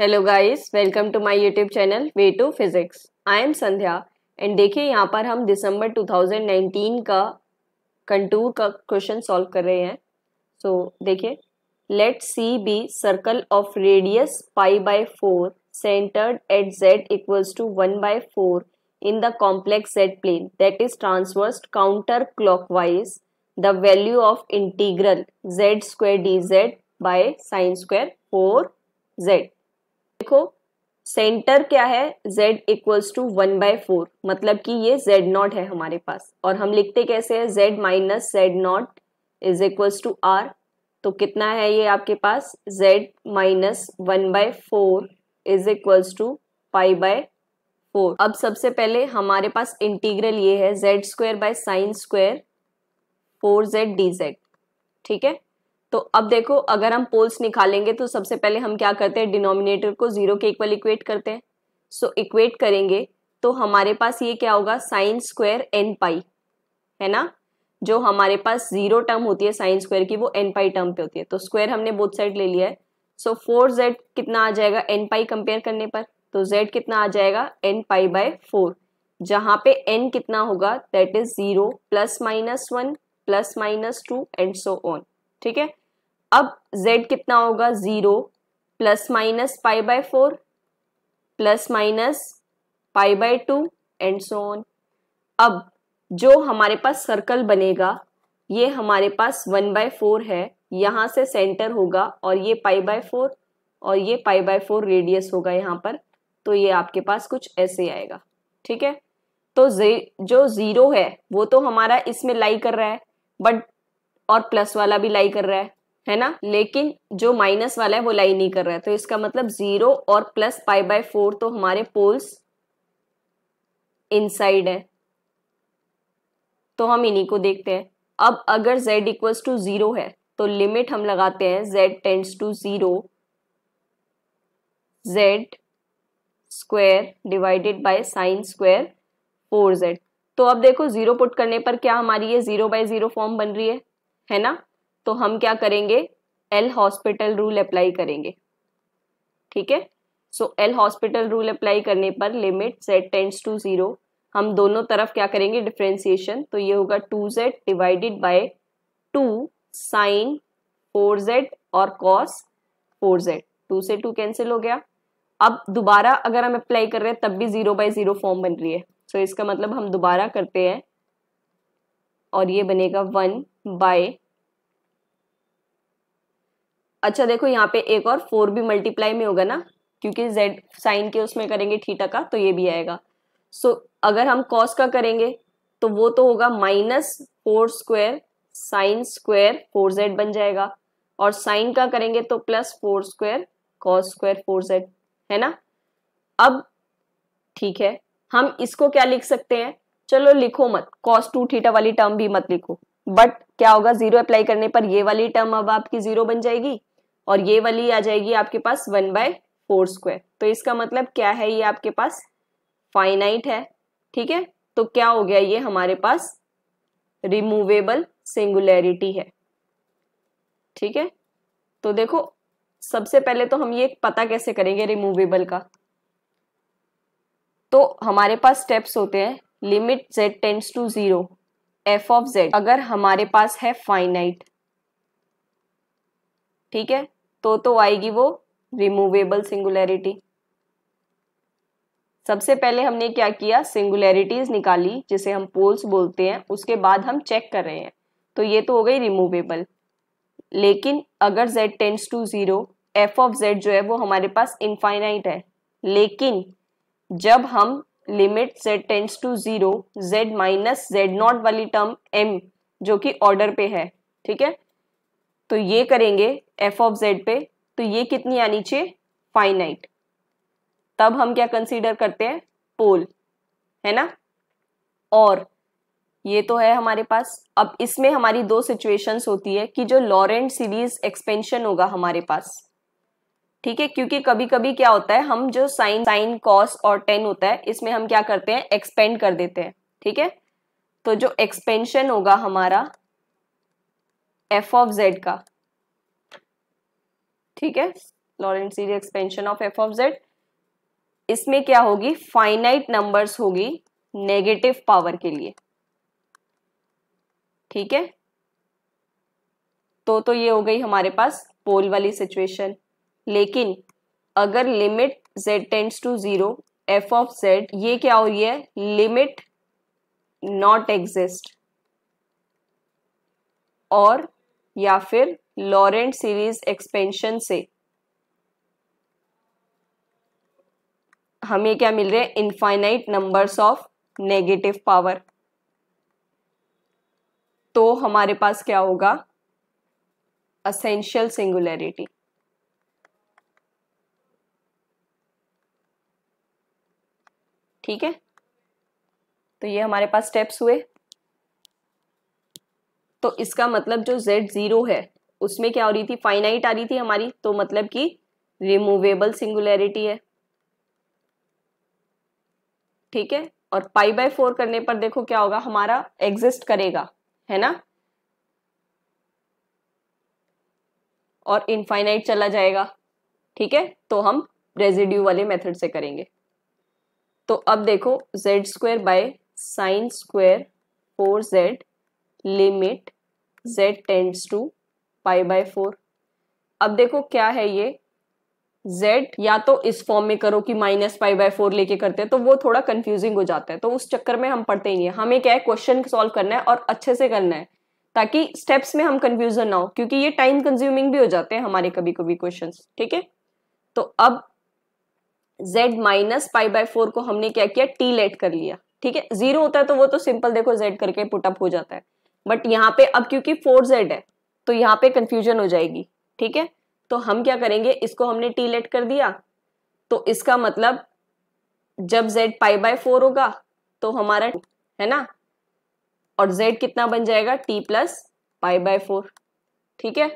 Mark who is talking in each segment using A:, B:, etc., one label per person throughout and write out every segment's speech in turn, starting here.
A: hello guys welcome to my YouTube channel way to physics I am Sandhya and देखिए यहाँ पर हम दिसंबर 2019 का कंटूर का क्वेश्चन सॉल्व कर रहे हैं सो so, देखिए let C be circle of radius pi by four centered at Z equals to one by four in the complex Z plane that is transversed counter clock the value of integral z square dz by sin square 4z देखो centre क्या है z equals to one by four मतलब कि ये z not है हमारे पास और हम लिखते कैसे है z minus Z not is equals to R तो कितना है ये आपके पास z minus one by four is equals to pi by four अब सबसे पहले हमारे पास इंटीग्रल ये है Z square by sine square four Z D Z ठीक है तो अब देखो अगर हम पोल्स निकालेंगे तो सबसे पहले हम क्या करते हैं डिनोमिनेटर को जीरो के इक्वल इक्वेट करते हैं सो so, इक्वेट करेंगे तो हमारे पास ये क्या होगा साइन स्क्वायर एन पाई है ना जो हमारे पास जीरो टर्म होती है साइन स्क्वायर की वो एन पाई टर्म पे होती है तो स्क्वायर हमने बोथ साइड ले लिया है सो फोर जेड कितना आ जाएगा एन पाई कंपेयर करने पर तो जेड कितना आ जाएगा एन पाई बाय फोर जहाँ पे एन कितना होगा that is zero plus minus one plus minus two and so on ठीक है अब z कितना होगा zero plus minus pi by four plus minus pi by two and so on अब जो हमारे पास सर्कल बनेगा ये हमारे पास वन बाय फोर है यहाँ से सेंटर होगा और ये पाई बाय फोर और ये पाई बाय फोर रेडियस होगा यहाँ पर तो ये आपके पास कुछ ऐसे आएगा ठीक है तो जे, जो ज़ीरो है वो तो हमारा इसमें लाई कर रहा है बट और प्लस वाला भी लाई कर रहा है है ना लेकिन जो माइनस वाला है वो लाई नहीं कर रहा है तो इसका मतलब जीरो और प्लस पाई बाय फोर तो हमारे पोल्स इनसाइड है तो हम इन्हीं को देखते हैं अब अगर z इक्वल्स टू जीरो है तो लिमिट हम लगाते हैं z tends to zero z square divided by sine square four Z तो अब देखो जीरो पुट करने पर क्या हमारी ये जीरो बाय जीरो फॉर्म बन रही है है ना तो हम क्या करेंगे एल हॉस्पिटल रूल अप्लाई करेंगे ठीक है so L hospital rule apply करने पर limit Z tends to zero हम दोनों तरफ क्या करेंगे डिफ्रेंसिएशन तो ये होगा two Z divided by two sine four Z और कॉस फोर जेड टू से टू कैंसिल हो गया अब दोबारा अगर हम अप्लाई कर रहे हैं तब भी जीरो बाय जीरो फॉर्म बन रही है सो so, इसका मतलब हम दोबारा करते हैं और ये बनेगा वन बाय अच्छा देखो यहाँ पे एक और फोर भी मल्टीप्लाई में होगा ना क्योंकि जेड साइन के उसमें करेंगे थीटा का तो ये भी आएगा सो so, अगर हम कॉस का करेंगे तो वो तो होगा minus four square sine square four Z बन जाएगा और साइन का करेंगे तो plus four square cos square four Z है ना अब ठीक है हम इसको क्या लिख सकते हैं चलो लिखो मत कॉस टू थीटा वाली टर्म भी मत लिखो बट क्या होगा जीरो अप्लाई करने पर ये वाली टर्म अब आपकी जीरो बन जाएगी और ये वाली आ जाएगी आपके पास वन बाय फोर स्क्वायर तो इसका मतलब क्या है ये आपके पास फाइनाइट है ठीक है तो क्या हो गया ये हमारे पास रिमूवेबल सिंगुलैरिटी है ठीक है तो देखो सबसे पहले तो हम ये पता कैसे करेंगे रिमूवेबल का तो हमारे पास स्टेप्स होते हैं limit z tends to zero F of z अगर हमारे पास है फाइनाइट ठीक है तो तो आएगी वो रिमूवेबल सिंगुलैरिटी सबसे पहले हमने क्या किया सिंगुलैरिटीज निकाली जिसे हम पोल्स बोलते हैं उसके बाद हम चेक कर रहे हैं तो ये तो हो गई रिमूवेबल लेकिन अगर z tends to zero F of z जो है वो हमारे पास इनफाइनाइट है लेकिन जब हम limit z tends to zero z minus Z not वाली टर्म m जो कि ऑर्डर पे है ठीक है तो ये करेंगे f ऑफ z पे तो ये कितनी आनी चाहिए फाइनाइट तब हम क्या कंसीडर करते हैं पोल है ना और ये तो है हमारे पास अब इसमें हमारी दो सिचुएशंस होती है कि जो लॉरेंट सीरीज एक्सपेंशन होगा हमारे पास ठीक है क्योंकि कभी कभी क्या होता है हम जो साइन साइन कॉस और टेन होता है इसमें हम क्या करते हैं एक्सपेंड कर देते हैं ठीक है तो जो एक्सपेंशन होगा हमारा एफ ऑफ जेड का ठीक है Laurent series expansion of F of Z इसमें क्या होगी फाइनाइट नंबर्स होगी नेगेटिव पावर के लिए ठीक है तो तो ये हो गई हमारे पास पोल वाली सिचुएशन लेकिन अगर limit z tends to zero F of z ये क्या हो रही है लिमिट नॉट एग्जिस्ट और या फिर लॉरेंट सीरीज एक्सपेंशन से हमें क्या मिल रहे हैं infinite numbers of negative power तो हमारे पास क्या होगा असेंशियल सिंगुलैरिटी ठीक है तो ये हमारे पास स्टेप्स हुए तो इसका मतलब जो z जीरो है उसमें क्या हो रही थी फाइनाइट आ रही थी हमारी तो मतलब कि रिमूवेबल सिंगुलरिटी है ठीक है और पाई बाय फोर करने पर देखो क्या होगा हमारा एग्जिस्ट करेगा है ना और इनफाइनाइट चला जाएगा ठीक है तो हम रेजिड्यू वाले मेथड से करेंगे तो अब देखो Z square by sine square four Z limit Z tends to pi by four अब देखो क्या है ये z या तो इस फॉर्म में करो कि माइनस पाई बाय फोर लेके करते हैं तो वो थोड़ा कंफ्यूजिंग हो जाता है तो उस चक्कर में हम पढ़ते ही नहीं है हमें क्या है क्वेश्चन सॉल्व करना है और अच्छे से करना है ताकि स्टेप्स में हम कंफ्यूजन ना हो क्योंकि ये टाइम कंज्यूमिंग भी हो जाते हैं हमारे कभी कभी क्वेश्चन ठीक है तो अब z minus pi by four को हमने क्या किया टी लेट कर लिया ठीक है जीरो होता है तो वो तो सिंपल देखो z करके पुटअप हो जाता है बट यहाँ पे अब क्योंकि फोर जेड है तो यहाँ पे कंफ्यूजन हो जाएगी ठीक है तो हम क्या करेंगे इसको हमने टी लेट कर दिया तो इसका मतलब जब z पाई बाय फोर होगा तो हमारा है ना और z कितना बन जाएगा t plus pi by four ठीक है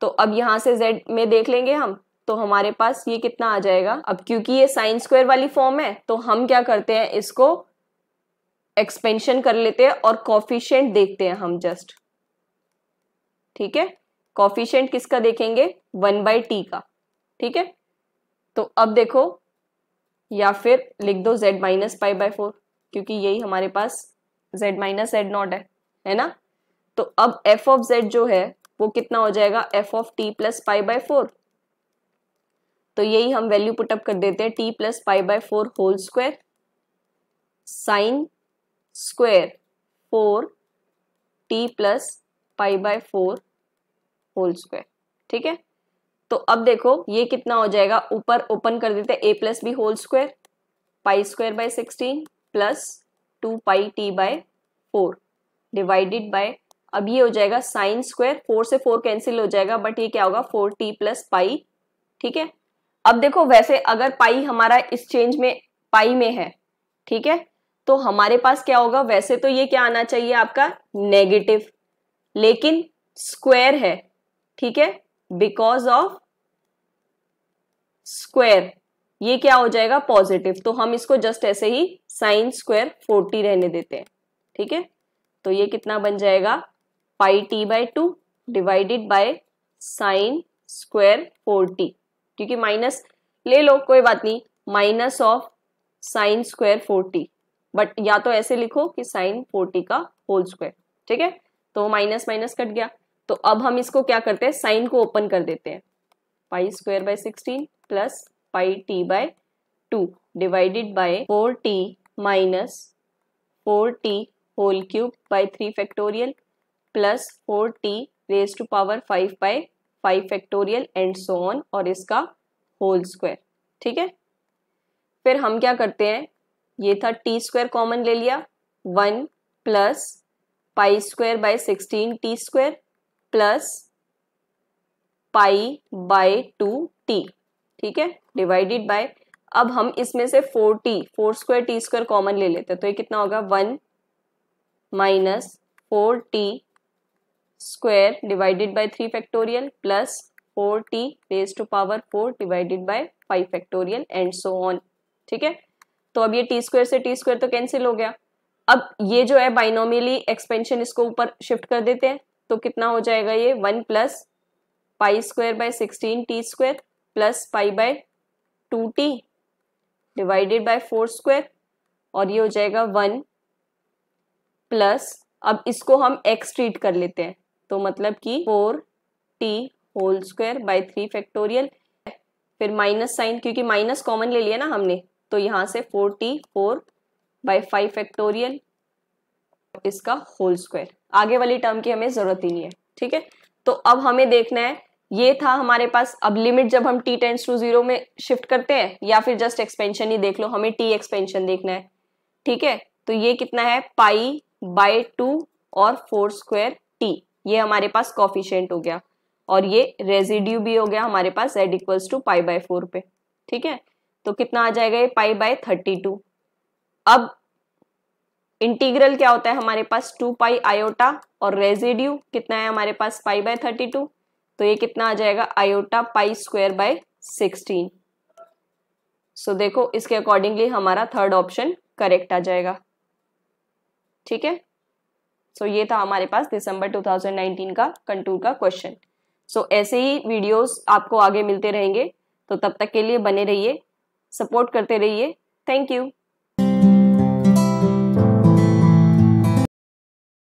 A: तो अब यहां से z में देख लेंगे हम तो हमारे पास ये कितना आ जाएगा अब क्योंकि ये साइन स्क्वायर वाली फॉर्म है तो हम क्या करते हैं इसको एक्सपेंशन कर लेते हैं और कॉफिशेंट देखते हैं हम जस्ट ठीक है कॉफिशेंट किसका देखेंगे वन बाई टी का ठीक है तो अब देखो या फिर लिख दो Z minus pi by four क्योंकि यही हमारे पास जेड माइनस जेड नॉट है है ना तो अब एफ ऑफ जेड जो है वो कितना हो जाएगा F of T plus pi by four तो यही हम वैल्यू पुटअप कर देते हैं T plus pi by four whole square sine square four T plus pi by four whole square ठीक है तो अब देखो ये कितना हो जाएगा ऊपर ओपन कर देते हैं A plus B whole square pi square by sixteen plus two pi T by four divided by अब ये हो जाएगा साइन स्क्वायर फोर से फोर कैंसिल हो जाएगा बट ये क्या होगा फोर टी प्लस पाई ठीक है अब देखो वैसे अगर पाई हमारा इस चेंज में पाई में है ठीक है तो हमारे पास क्या होगा वैसे तो ये क्या आना चाहिए आपका नेगेटिव लेकिन स्क्वायर है ठीक है बिकॉज ऑफ स्क्वायर ये क्या हो जाएगा पॉजिटिव तो हम इसको जस्ट ऐसे ही साइन स्क्वायर फोर्टी रहने देते हैं ठीक है तो ये कितना बन जाएगा pi T by two divided by sine square forty क्योंकि माइनस ले लो कोई बात नहीं minus of sine square forty but या तो ऐसे लिखो कि साइन फोर्टी का होल स्क्वायर ठीक है तो माइनस माइनस कट गया तो अब हम इसको क्या करते हैं साइन को ओपन कर देते हैं pi square by sixteen plus pi T by two divided by four T minus four T whole cube by three factorial plus four T raise to power five by five factorial and so on और इसका whole square ठीक है फिर हम क्या करते हैं ये था टी स्क्वायर कॉमन ले लिया one plus pi square by sixteen T square plus pi by two T ठीक है डिवाइडेड बाय अब हम इसमें से four T four square T square common ले लेते हैं तो ये कितना होगा one minus four T divided divided three factorial plus four T raised two power four divided by five factorial and so on ठीक है तो अब ये टी स्क्वायर से टी स्क्वायर तो कैंसिल हो गया अब ये जो है बाइनोमियली एक्सपेंशन इसको ऊपर शिफ्ट कर देते हैं तो कितना हो जाएगा ये one plus pi square by sixteen T square plus pi by two T divided by four square और ये हो जाएगा वन प्लस अब इसको हम एक्स ट्रीट कर लेते हैं तो मतलब कि four T whole square by three factorial फिर माइनस साइन क्योंकि माइनस कॉमन ले लिया ना हमने तो यहाँ से four T four by five factorial इसका होल स्क्वायर आगे वाली टर्म की हमें ज़रूरत ही नहीं है ठीक है तो अब हमें देखना है ये था हमारे पास अब लिमिट जब हम टी टेंस टू जीरो में शिफ्ट करते हैं या फिर जस्ट एक्सपेंशन ही देख लो हमें टी एक्सपेंशन देखना है ठीक है तो ये कितना है पाई बाय टू और फोर स्क्वायर टी ये हमारे पास कॉफिशेंट हो गया और ये रेजिड्यू भी हो गया हमारे पास at equals to pi by four पे ठीक है तो कितना आ जाएगा ये पाई बाय थर्टी टू अब इंटीग्रल क्या होता है हमारे पास टू पाई आयोटा और रेजिड्यू कितना है हमारे पास पाई बाय थर्टी टू तो ये कितना आ जाएगा iota pi square by sixteen so देखो इसके अकॉर्डिंगली हमारा थर्ड ऑप्शन करेक्ट आ जाएगा ठीक है सो so, ये था हमारे पास दिसंबर 2019 का कंटूर का क्वेश्चन सो so, ऐसे ही वीडियोस आपको आगे मिलते रहेंगे तो तब तक के लिए बने रहिए सपोर्ट करते रहिए थैंक यू